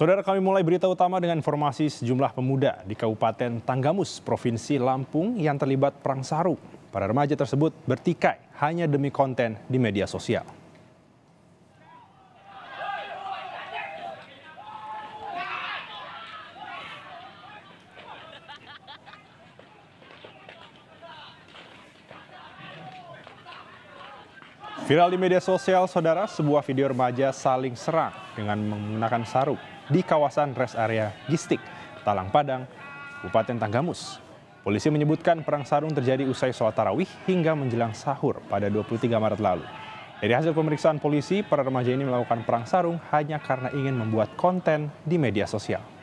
Saudara kami mulai berita utama dengan informasi sejumlah pemuda di Kabupaten Tanggamus, Provinsi Lampung yang terlibat perang saru. Para remaja tersebut bertikai hanya demi konten di media sosial. Viral di media sosial, saudara, sebuah video remaja saling serang dengan menggunakan sarung di kawasan rest area Gistik, Talang Padang, Kabupaten Tanggamus. Polisi menyebutkan perang sarung terjadi usai sholat tarawih hingga menjelang sahur pada 23 Maret lalu. Dari hasil pemeriksaan polisi, para remaja ini melakukan perang sarung hanya karena ingin membuat konten di media sosial.